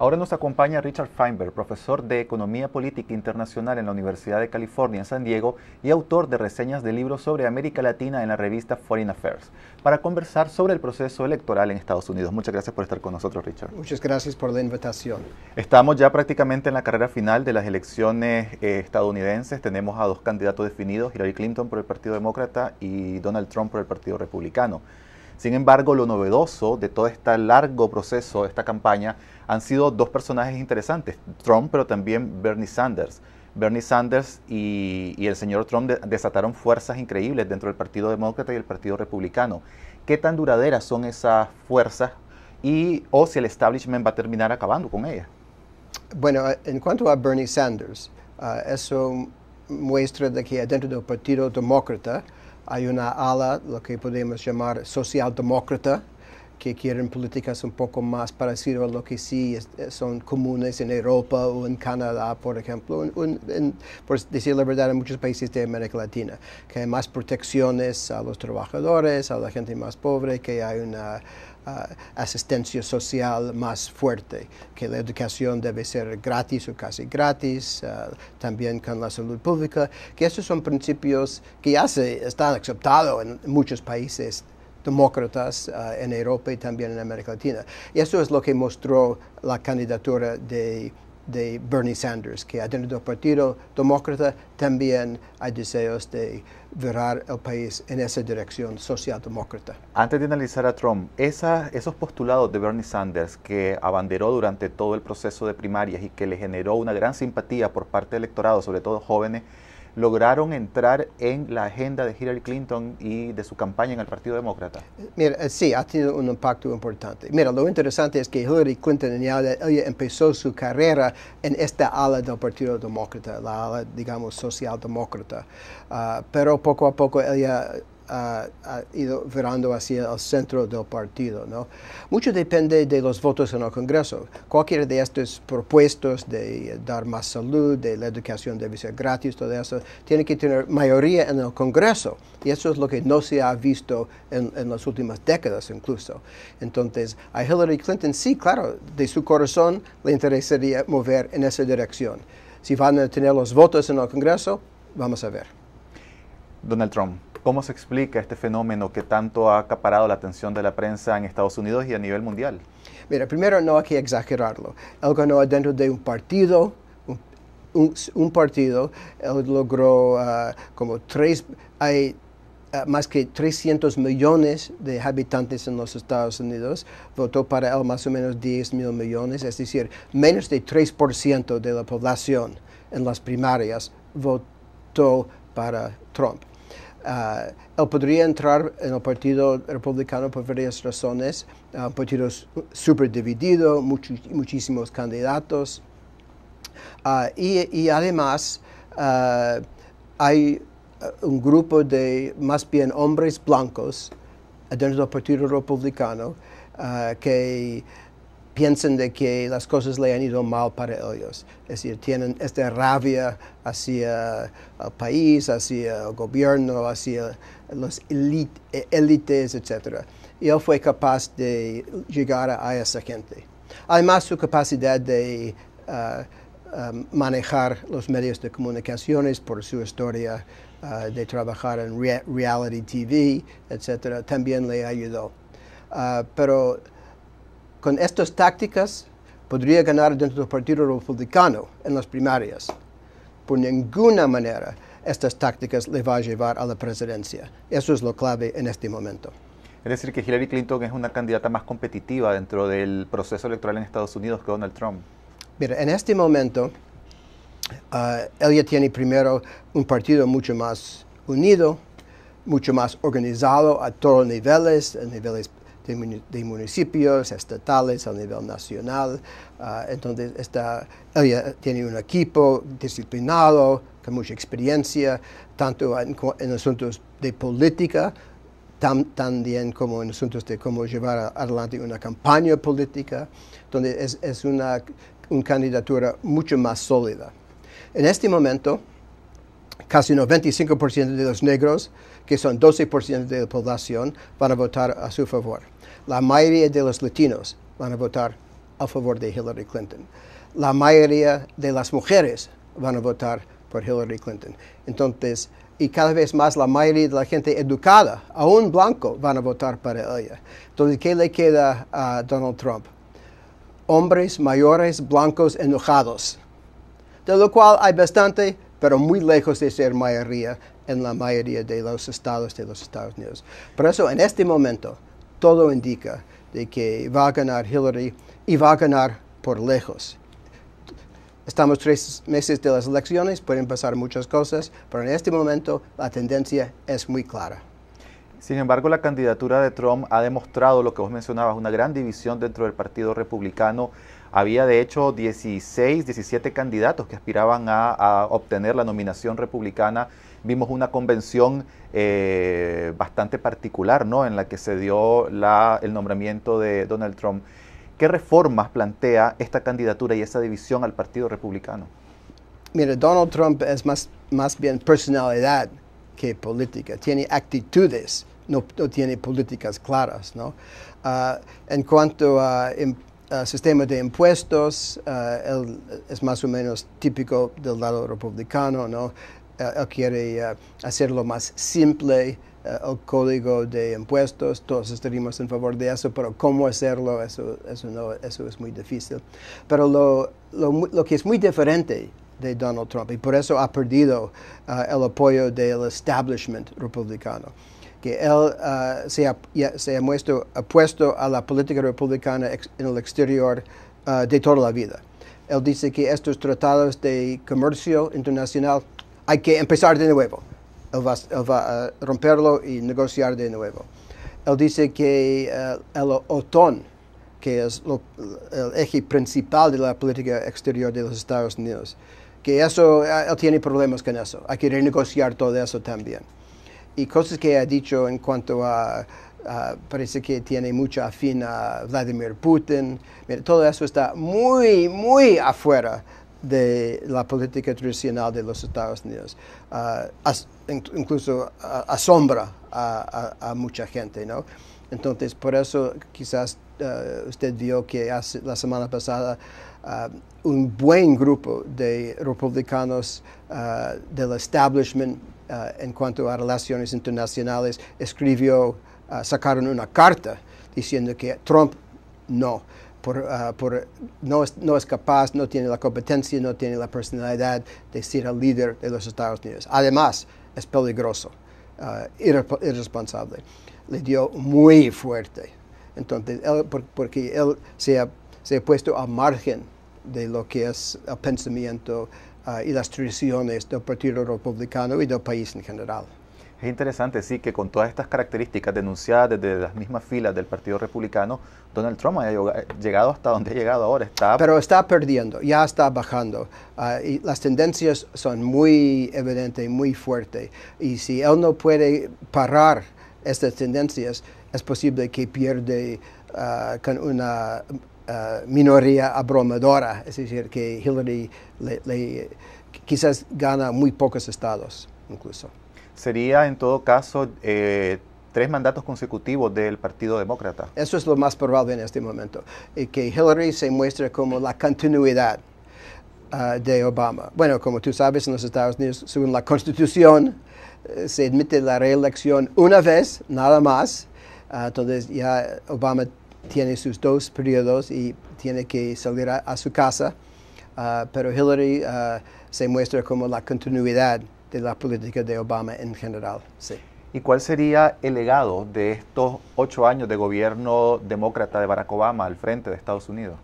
Ahora nos acompaña Richard Feinberg, profesor de Economía Política Internacional en la Universidad de California en San Diego y autor de reseñas de libros sobre América Latina en la revista Foreign Affairs, para conversar sobre el proceso electoral en Estados Unidos. Muchas gracias por estar con nosotros, Richard. Muchas gracias por la invitación. Estamos ya prácticamente en la carrera final de las elecciones eh, estadounidenses. Tenemos a dos candidatos definidos, Hillary Clinton por el Partido Demócrata y Donald Trump por el Partido Republicano. Sin embargo, lo novedoso de todo este largo proceso, esta campaña, han sido dos personajes interesantes, Trump, pero también Bernie Sanders. Bernie Sanders y, el señor Trump desataron fuerzas increíbles dentro del Partido Demócrata y el Partido Republicano. ¿Qué tan duraderas son esas fuerzas y o si el establishment va a terminar acabando con ellas? Bueno, en cuanto a Bernie Sanders, ah, eso muestra de que dentro del Partido Demócrata hay una ala, lo que podemos llamar socialdemócrata, que quieren políticas un poco más parecidas a lo que sí eh, son comunes en Europa o en Canadá, por ejemplo, por decir la verdad, en muchos países de América Latina, que hay más protecciones a los trabajadores, a la gente más pobre, que hay una Ah, asistencia social más fuerte, que la educación debe ser gratis o casi gratis, ah, también con la salud pública, que esos son principios que ya se están aceptados en muchos países demócratas ah, en Europa y también en América Latina. Y eso es lo que mostró la candidatura de de Bernie Sanders, que tenido del Partido Demócrata también hay deseos de ver el país en esa dirección socialdemócrata. Antes de analizar a Trump, esa, esos postulados de Bernie Sanders que abanderó durante todo el proceso de primarias y que le generó una gran simpatía por parte del electorado, sobre todo jóvenes, lograron entrar en la agenda de Hillary Clinton y de su campaña en el Partido Demócrata? Eh, sí, ha tenido un impacto importante. Mira, lo interesante es que Hillary Clinton empezó su carrera en esta ala del Partido Demócrata, la ala, digamos, socialdemócrata. Ah, pero poco a poco ella ha, ido verando hacia el centro del partido. ¿no? Mucho depende de los votos en el Congreso. Cualquiera de estos propuestos de eh, dar más salud, de la educación debe ser gratis, todo eso, tiene que tener mayoría en el Congreso. Y eso es lo que no se ha visto en las últimas décadas incluso. Entonces, a Hillary Clinton sí, claro, de su corazón le interesaría mover en esa dirección. Si van a tener los votos en el Congreso, vamos a ver. Donald Trump. ¿Cómo se explica este fenómeno que tanto ha acaparado la atención de la prensa en Estados Unidos y a nivel mundial? Mira, primero no hay que exagerarlo. Él ganó dentro de un partido, un, partido, él logró ah, como tres, hay ah, más que 300 millones de habitantes en los Estados Unidos, votó para él más o menos 10 mil millones, es decir, menos de 3% de la población en las primarias votó para Trump. Ah, él podría entrar en el Partido Republicano por varias razones, ah, un partido súper dividido, muchísimos candidatos, ah, y, y, además hay un grupo de más bien hombres blancos dentro del Partido Republicano que piensan de que las cosas le han ido mal para ellos. Es decir, tienen esta rabia hacia el país, hacia el gobierno, hacia las élites, etc. Y él fue capaz de llegar a esa gente. Además, su capacidad de ah, ah, manejar los medios de comunicaciones por su historia ah, de trabajar en reality TV, etc., también le ayudó. pero con estas tácticas podría ganar dentro del Partido Republicano en las primarias. Por ninguna manera estas tácticas le va a llevar a la presidencia. Eso es lo clave en este momento. Es decir, que Hillary Clinton es una candidata más competitiva dentro del proceso electoral en Estados Unidos que Donald Trump. Mira, en este momento, ah, ella tiene primero un partido mucho más unido, mucho más organizado a todos los niveles, a niveles de, municipios estatales a nivel nacional. Ah, entonces, ella oh, tiene un equipo disciplinado, con mucha experiencia, tanto en, asuntos de política, también como en asuntos de cómo llevar adelante una campaña política. Entonces, es, una, una candidatura mucho más sólida. En este momento, casi 95% de los negros, que son 12% de la población, van a votar a su favor. La mayoría de los latinos van a votar a favor de Hillary Clinton. La mayoría de las mujeres van a votar por Hillary Clinton. Entonces, y cada vez más la mayoría de la gente educada, aún blanco, van a votar para ella. Entonces, ¿qué le queda a Donald Trump? Hombres mayores blancos enojados, de lo cual hay bastante, pero muy lejos de ser mayoría en la mayoría de los estados de los Estados Unidos. Por eso, en este momento, todo indica de que va a ganar Hillary y va a ganar por lejos. Estamos tres meses de las elecciones, pueden pasar muchas cosas, pero en este momento la tendencia es muy clara. Sin embargo, la candidatura de Trump ha demostrado lo que vos mencionabas, una gran división dentro del Partido Republicano. Había de hecho 16, 17 candidatos que aspiraban a, a obtener la nominación republicana vimos una convención eh, bastante particular, ¿no? En la que se dio la, el nombramiento de Donald Trump. ¿Qué reformas plantea esta candidatura y esa división al Partido Republicano? mire Donald Trump es más, más bien personalidad que política. Tiene actitudes, no, tiene políticas claras, ¿no? Ah, en cuanto em, a sistema de impuestos, ah, es más o menos típico del lado republicano, ¿no? él eh, quiere eh, hacerlo más simple, el eh, código de impuestos, todos estaríamos en favor de eso, pero cómo hacerlo, eso, eso, no, eso es muy difícil. Pero lo, lo, lo que es muy diferente de Donald Trump, y por eso ha perdido el apoyo del establishment republicano, que él se, ha, puesto ha a la política republicana en el exterior de toda la vida. Él dice que estos tratados de comercio internacional hay que empezar de nuevo. Él va, a eh, romperlo y negociar de nuevo. Él dice que eh, el OTAN, que es el eje principal de la política exterior de los Estados Unidos, que eso, eh, él tiene problemas con eso. Hay que renegociar todo eso también. Y cosas que ha dicho en cuanto a, parece que tiene mucha afín a Vladimir Putin. todo eso está muy, muy afuera de la política tradicional de los Estados Unidos. Ah, incluso ah, asombra a, mucha gente, Entonces, por eso quizás ah, usted vio que hace, la semana pasada un buen grupo de republicanos del establishment en cuanto a relaciones internacionales escribió, sacaron una carta diciendo que Trump no. Ah, no, es, capaz, no tiene la competencia, no tiene la personalidad de ser el líder de los Estados Unidos. Además, es peligroso, ah, irresponsable. Le dio muy fuerte. Entonces, él, porque él se ha, puesto a margen de lo que es el pensamiento ah, y las tradiciones del Partido Republicano y del país en general. Es interesante, sí, que con todas estas características denunciadas desde las mismas filas del Partido Republicano, Donald Trump haya llegado hasta donde ha llegado ahora. Pero está perdiendo, ya está bajando. Ah, y las tendencias son muy evidentes, muy fuertes. Y si él no puede parar estas tendencias, es posible que pierda ah, con una ah, minoría abrumadora. Es decir, que Hillary le, quizás gana muy pocos estados, incluso sería en todo caso eh, tres mandatos consecutivos del Partido Demócrata. Eso es lo más probable en este momento, que Hillary se muestre como la continuidad ah, de Obama. Bueno, como tú sabes, en los Estados Unidos, según la Constitución, eh, se admite la reelección una vez, nada más. Ah, entonces ya Obama tiene sus dos periodos y tiene que salir a, su casa, ah, pero Hillary se muestra como la continuidad de la política de Obama en general. ¿Y cuál sería el legado de estos ocho años de gobierno demócrata de Barack Obama al frente de Estados Unidos?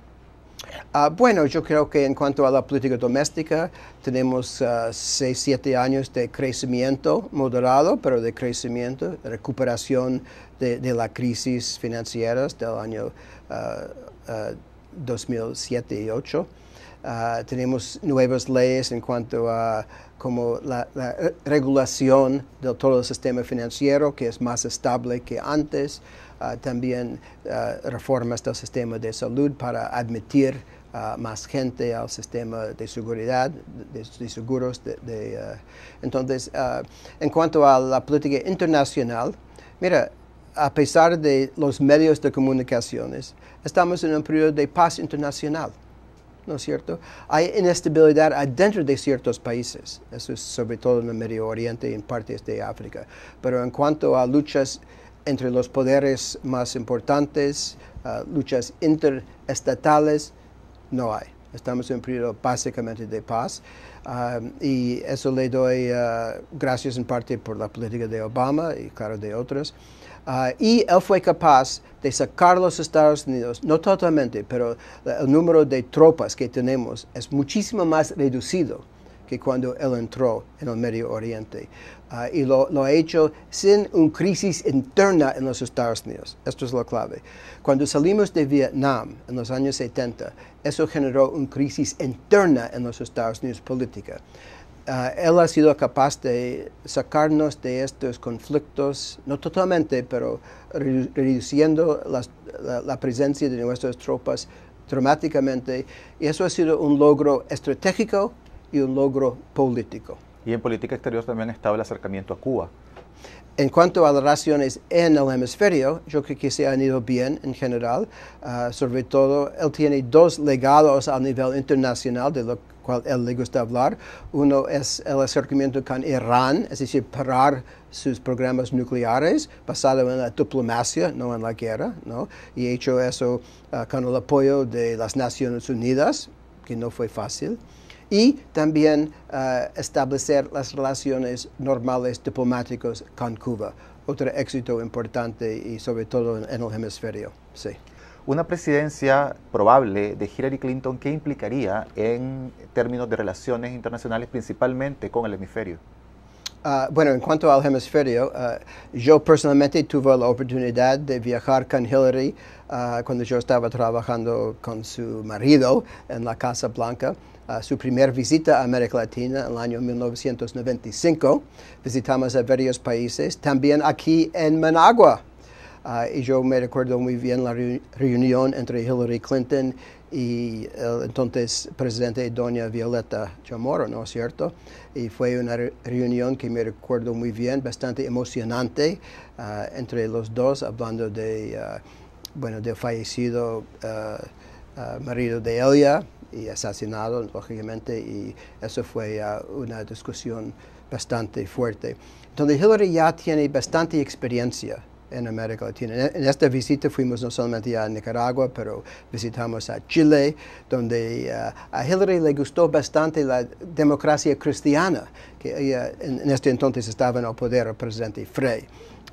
Ah, bueno, yo creo que en cuanto a la política doméstica, tenemos ah, seis, siete años de crecimiento moderado, pero de crecimiento, recuperación de, la crisis financiera del año 2007 ah, y 2008. Ah, tenemos nuevas leyes en cuanto a la, eh, regulación de todo el sistema financiero, que es más estable que antes. Ah, también ah, reformas del sistema de salud para admitir más gente al sistema de seguridad, de, seguros. entonces, en cuanto a la política internacional, mira, a pesar de los medios de comunicaciones, estamos en un periodo de paz internacional. ¿no es cierto? Hay inestabilidad adentro de ciertos países, eso es sobre todo en el Medio Oriente y en partes de África. Pero en cuanto a luchas entre los poderes más importantes, ah, luchas interestatales, no hay. Estamos en un periodo básicamente de paz y eso le doy ah, gracias en parte por la política de Obama y claro de otros. Ah, y él fue capaz de sacar los Estados Unidos, no totalmente, pero el número de tropas que tenemos es muchísimo más reducido que cuando él entró en el Medio Oriente. Ah, y lo, ha hecho sin una crisis interna en los Estados Unidos. Esto es lo clave. Cuando salimos de Vietnam en los años 70, eso generó una crisis interna en los Estados Unidos política. Ah, él ha sido capaz de sacarnos de estos conflictos, no totalmente, pero reduciendo la, la presencia de nuestras tropas dramáticamente. Y eso ha sido un logro estratégico y un logro político. Y en política exterior también estaba el acercamiento a Cuba. En cuanto a las relaciones en el hemisferio, yo creo que se han ido bien en general. Ah, sobre todo, él tiene dos legados a nivel internacional de lo cual él le gusta hablar. Uno es el acercamiento con Irán, es decir, parar sus programas nucleares basado en la diplomacia, no en la guerra, ¿no? Y hecho eso ah, con el apoyo de las Naciones Unidas, que no fue fácil y también eh, establecer las relaciones normales diplomáticas con Cuba. Otro éxito importante y sobre todo en, el hemisferio. Sí. Una presidencia probable de Hillary Clinton, ¿qué implicaría en términos de relaciones internacionales principalmente con el hemisferio? Ah, bueno, en cuanto al hemisferio, ah, yo personalmente tuve la oportunidad de viajar con Hillary ah, cuando yo estaba trabajando con su marido en la Casa Blanca su primera visita a América Latina en el año 1995. Visitamos a varios países, también aquí en Managua. Ah, y yo me recuerdo muy bien la reunión entre Hillary Clinton y el entonces presidente Doña Violeta Chamorro, ¿no es cierto? Y fue una reunión que me recuerdo muy bien, bastante emocionante ah, entre los dos, hablando de, ah, bueno, del fallecido marido de ella, y asesinado, lógicamente, y eso fue una discusión bastante fuerte. Entonces Hillary ya tiene bastante experiencia en América Latina. En esta visita fuimos no solamente a Nicaragua, pero visitamos a Chile, donde eh, a Hillary le gustó bastante la democracia cristiana, que en, este entonces estaba en el poder el presidente Frey.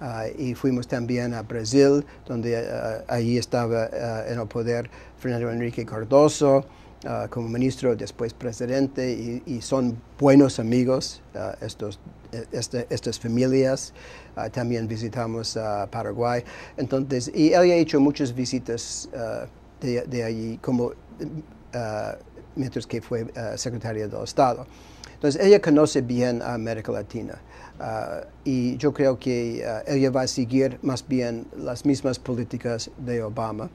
Ah, y fuimos también a Brasil, donde allí eh, ahí estaba eh, en el poder Fernando Enrique Cardoso. Ah, como ministro, después presidente, y, son buenos amigos ah, estos, e-, este, estas familias. Ah, también visitamos Paraguay. Entonces, y ella ha hecho muchas visitas de, allí, como mientras que fue secretaria de Estado. Entonces, ella conoce bien a América Latina. y yo creo que ella va a seguir más bien las mismas políticas de Obama.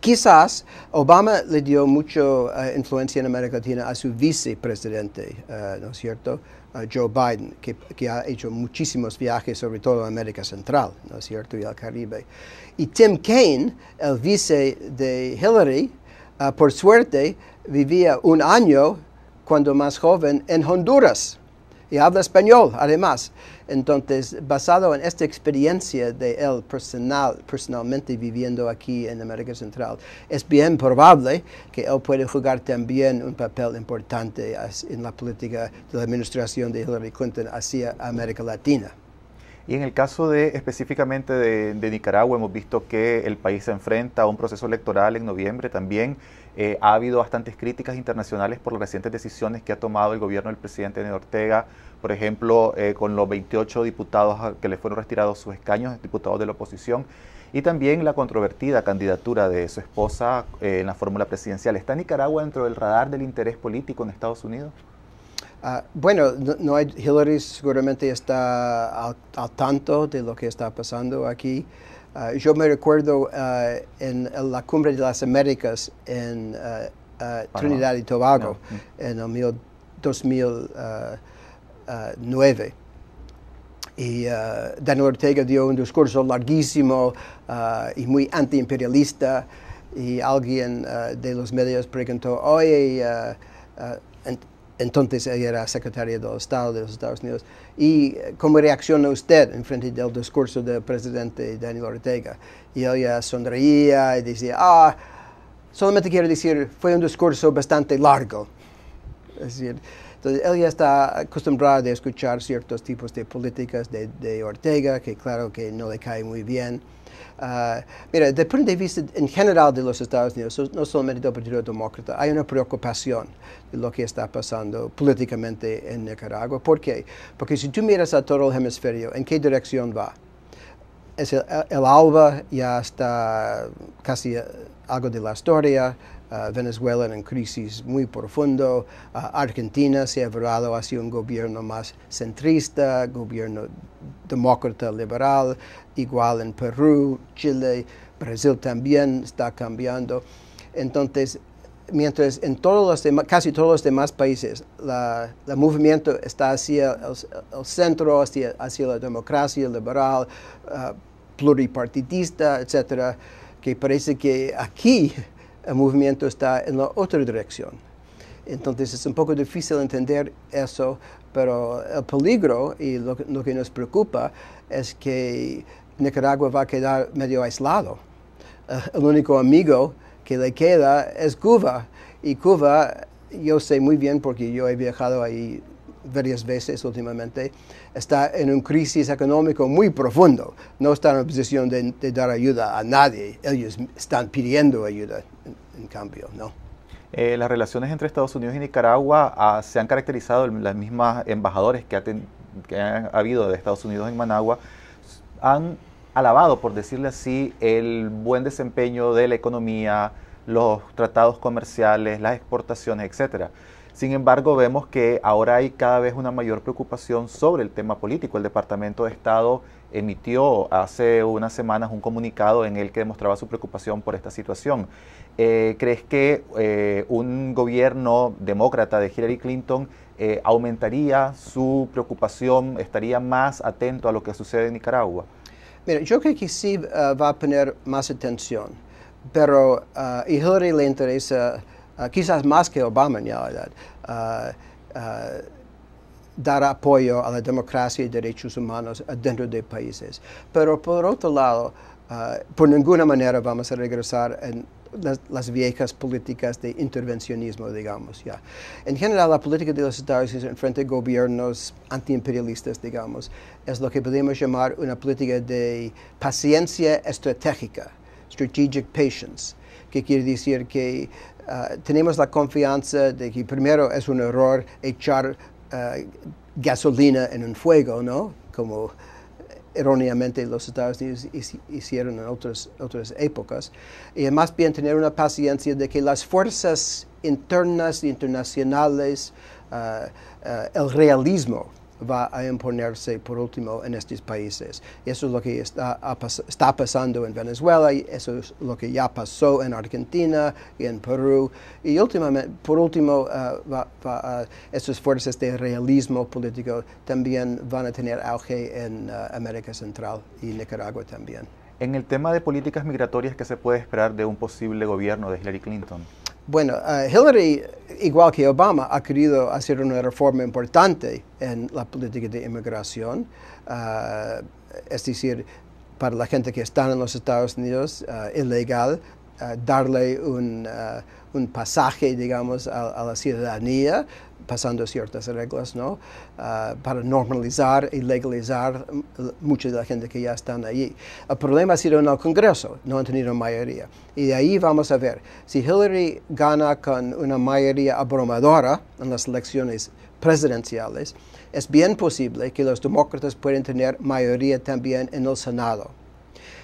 Quizás Obama le dio mucha eh, influencia en América Latina a su vicepresidente, eh, ¿no es cierto? Joe Biden, que, ha hecho muchísimos viajes, sobre todo a América Central, ¿no es cierto? Y al Caribe. Y Tim Kaine, el vice de Hillary, eh, por suerte, vivía un año cuando más joven en Honduras y habla español además. Entonces, basado en esta experiencia de él personal, personalmente viviendo aquí en América Central, es bien probable que él pueda jugar también un papel importante en la política de la administración de Hillary Clinton hacia América Latina. Y en el caso de específicamente de, Nicaragua, hemos visto que el país se enfrenta a un proceso electoral en noviembre también. Eh, ha habido bastantes críticas internacionales por las recientes decisiones que ha tomado el gobierno del presidente Daniel Ortega, por ejemplo, eh, con los 28 diputados que le fueron retirados sus escaños, diputados de la oposición, y también la controvertida candidatura de su esposa eh, en la fórmula presidencial. ¿Está Nicaragua dentro del radar del interés político en Estados Unidos? Ah, bueno, no, hay, Hillary seguramente está al, tanto de lo que está pasando aquí. Ah, yo me recuerdo ah, en la cumbre de las Américas en Trinidad y Tobago mm. en el 2009. Y Daniel Ortega dio un discurso larguísimo y muy antiimperialista. Y alguien de los medios preguntó, oye, entonces ella era secretaria de Estado de los Estados Unidos. ¿Y eh, cómo reacciona usted en frente del discurso del presidente Daniel Ortega? Y ella sonreía y decía, ah, solamente quiero decir, fue un discurso bastante largo. entonces, él ya está acostumbrada a escuchar ciertos tipos de políticas de Ortega, que claro que no le cae muy bien. Ah, mira, desde el punto de vista en general de los Estados Unidos, no solamente del Partido Demócrata, hay una preocupación de lo que está pasando políticamente en Nicaragua. ¿Por qué? Porque si tú miras a todo el hemisferio, ¿en qué dirección va? Es el, el, alba ya está casi algo de la historia, Venezuela en crisis muy profundo. Argentina se ha hablado hacia un gobierno más centrista, gobierno demócrata liberal, igual en Perú, Chile, Brasil también está cambiando. Entonces, mientras en todos casi todos los demás países el movimiento está hacia el, centro, hacia, la democracia liberal, eh, pluripartidista, etcétera, que parece que aquí el movimiento está en la otra dirección. Entonces es un poco difícil entender eso, pero el peligro y lo, que nos preocupa es que Nicaragua va a quedar medio aislado. Eh, el único amigo que le queda es Cuba. Y Cuba, yo sé muy bien porque yo he viajado ahí varias veces últimamente, está en un crisis económico muy profundo. No está en la posición de, dar ayuda a nadie. Ellos están pidiendo ayuda, en, cambio, ¿no? Eh, las relaciones entre Estados Unidos y Nicaragua ah, se han caracterizado, las mismas embajadores que, ha que han habido de Estados Unidos en Managua, han alabado, por decirle así, el buen desempeño de la economía, los tratados comerciales, las exportaciones, etcétera. Sin embargo, vemos que ahora hay cada vez una mayor preocupación sobre el tema político. El Departamento de Estado emitió hace unas semanas un comunicado en el que demostraba su preocupación por esta situación. Eh, ¿Crees que eh, un gobierno demócrata de Hillary Clinton eh, aumentaría su preocupación, estaría más atento a lo que sucede en Nicaragua? Mira, yo creo que sí va a poner más atención, pero Hillary le interesa Uh, quizás más que Obama en realidad, uh, uh, dar apoyo a la democracia y derechos humanos dentro de países. Pero por otro lado, por ninguna manera vamos a regresar en las, viejas políticas de intervencionismo, digamos, ya. En general, la política de los Estados Unidos frente a gobiernos antiimperialistas, digamos, es lo que podemos llamar una política de paciencia estratégica, strategic patience, que quiere decir que ah, tenemos la confianza de que primero es un error echar ah, gasolina en un fuego, ¿no? Como erróneamente los Estados Unidos hicieron en otras, otras épocas, y más bien tener una paciencia de que las fuerzas internas, e internacionales, ah, el realismo va a imponerse por último en estos países. Eso es lo que está, pasando en Venezuela, eso es lo que ya pasó en Argentina y en Perú. Y últimamente, por último, eh, eh, esos fuerzas de realismo político también van a tener auge en eh, América Central y Nicaragua también. En el tema de políticas migratorias, ¿qué se puede esperar de un posible gobierno de Hillary Clinton? Bueno, ah, Hillary, igual que Obama, ha querido hacer una reforma importante en la política de inmigración, ah, es decir, para la gente que está en los Estados Unidos ah, ilegal, eh, darle un, eh, un, pasaje, digamos, a, la ciudadanía pasando ciertas reglas, ¿no? Eh, para normalizar y legalizar mucha de la gente que ya están allí. El problema ha sido en el Congreso, no han tenido mayoría. Y de ahí vamos a ver, si Hillary gana con una mayoría abrumadora en las elecciones presidenciales, es bien posible que los demócratas puedan tener mayoría también en el Senado.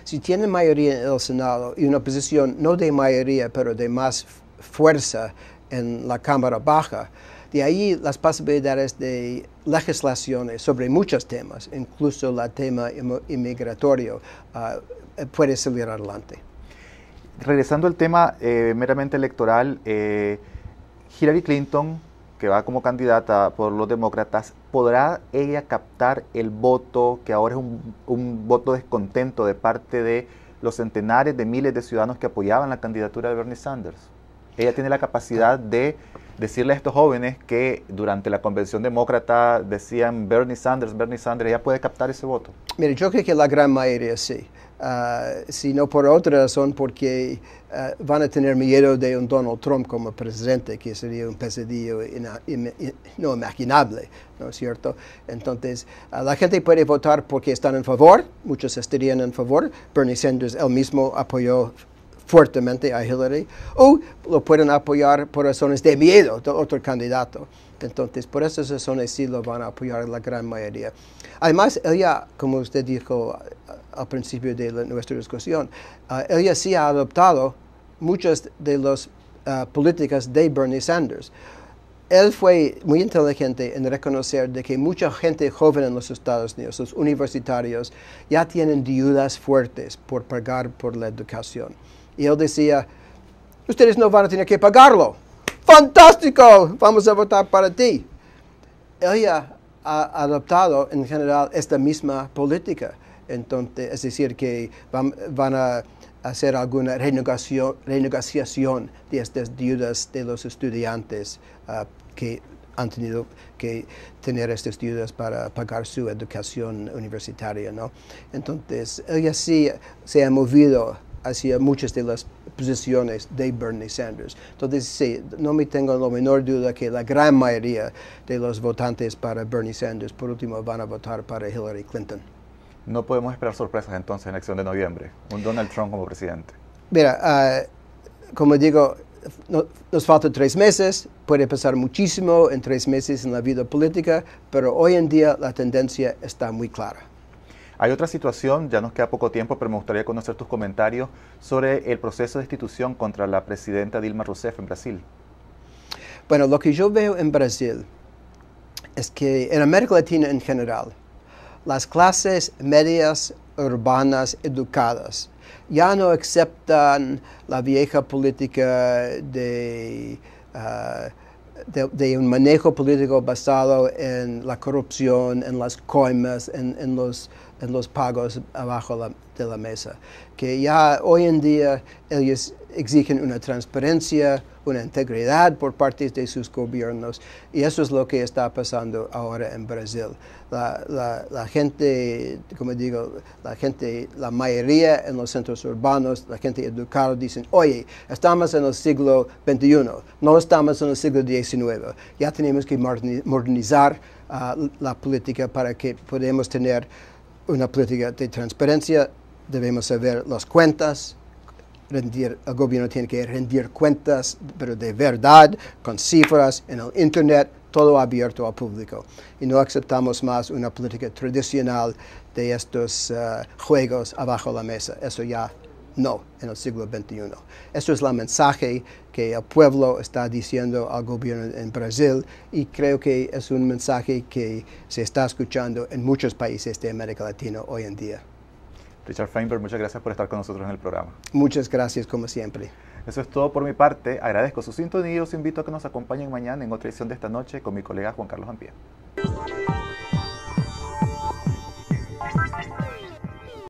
Si tienen mayoría en el Senado y una posición no de mayoría, pero de más fuerza en la Cámara Baja, de ahí las posibilidades de legislaciones sobre muchos temas, incluso el tema inmigratorio, ah, puede salir adelante. Regresando al tema eh, meramente electoral, eh, Hillary Clinton, que va como candidata por los demócratas, podrá ella captar el voto, que ahora es un, voto descontento de parte de los centenares de miles de ciudadanos que apoyaban la candidatura de Bernie Sanders? Ella tiene la capacidad de decirle a estos jóvenes que durante la convención demócrata decían Bernie Sanders, Bernie Sanders, ella puede captar ese voto. Mire, yo creo que la gran mayoría sí. Ah, sino por otra razón porque ah, van a tener miedo de un Donald Trump como presidente, que sería un pesadillo no imaginable, ¿no es cierto? Entonces, ah, la gente puede votar porque están en favor, muchos estarían en favor, Bernie Sanders él mismo apoyó fuertemente a Hillary, o lo pueden apoyar por razones de miedo de otro candidato. Entonces, por esas razones sí lo van a apoyar la gran mayoría. Además, ella, como usted dijo, al principio de nuestra discusión, ah, ella sí ha adoptado muchas de las ah, políticas de Bernie Sanders. Él fue muy inteligente en reconocer de que mucha gente joven en los Estados Unidos, los universitarios, ya tienen deudas fuertes por pagar por la educación. Y él decía, ustedes no van a tener que pagarlo. ¡Fantástico! Vamos a votar para ti. Ella ha adoptado en general esta misma política. Entonces, es decir, que van, a hacer alguna renegociación, de estas deudas de los estudiantes ah, que han tenido que tener estas deudas para pagar su educación universitaria. Entonces, ella sí se ha movido hacia muchas de las posiciones de Bernie Sanders. Entonces, sí, no me tengo la menor duda que la gran mayoría de los votantes para Bernie Sanders, por último, van a votar para Hillary Clinton no podemos esperar sorpresas entonces en la elección de noviembre, un Donald Trump como presidente. Mira, ah, como digo, nos faltan tres meses, puede pasar muchísimo en tres meses en la vida política, pero hoy en día la tendencia está muy clara. Hay otra situación, ya nos queda poco tiempo, pero me gustaría conocer tus comentarios sobre el proceso de institución contra la presidenta Dilma Rousseff en Brasil. Bueno, lo que yo veo en Brasil es que en América Latina en general, las clases medias urbanas educadas ya no aceptan la vieja política de, eh, un manejo político basado en la corrupción, en las coimas, en los en los pagos abajo de la mesa, que ya hoy en día ellos exigen una transparencia, una integridad por parte de sus gobiernos y eso es lo que está pasando ahora en Brasil. La, gente, como digo, la gente, la mayoría en los centros urbanos, la gente educada dicen, oye, estamos en el siglo XXI, no estamos en el siglo XIX, ya tenemos que modernizar ah, la política para que podamos tener una política de transparencia, debemos saber las cuentas, el gobierno tiene que rendir cuentas, pero de verdad, con cifras, en el Internet, todo abierto al público. Y no aceptamos más una política tradicional de estos eh, juegos abajo la mesa. Eso ya no en el siglo XXI. Eso es el mensaje que el pueblo está diciendo al gobierno en Brasil y creo que es un mensaje que se está escuchando en muchos países de América Latina hoy en día. Richard Feinberg, muchas gracias por estar con nosotros en el programa. Muchas gracias, como siempre. Eso es todo por mi parte. Agradezco su sintonía y os invito a que nos acompañen mañana en otra edición de esta noche con mi colega Juan Carlos Ampía.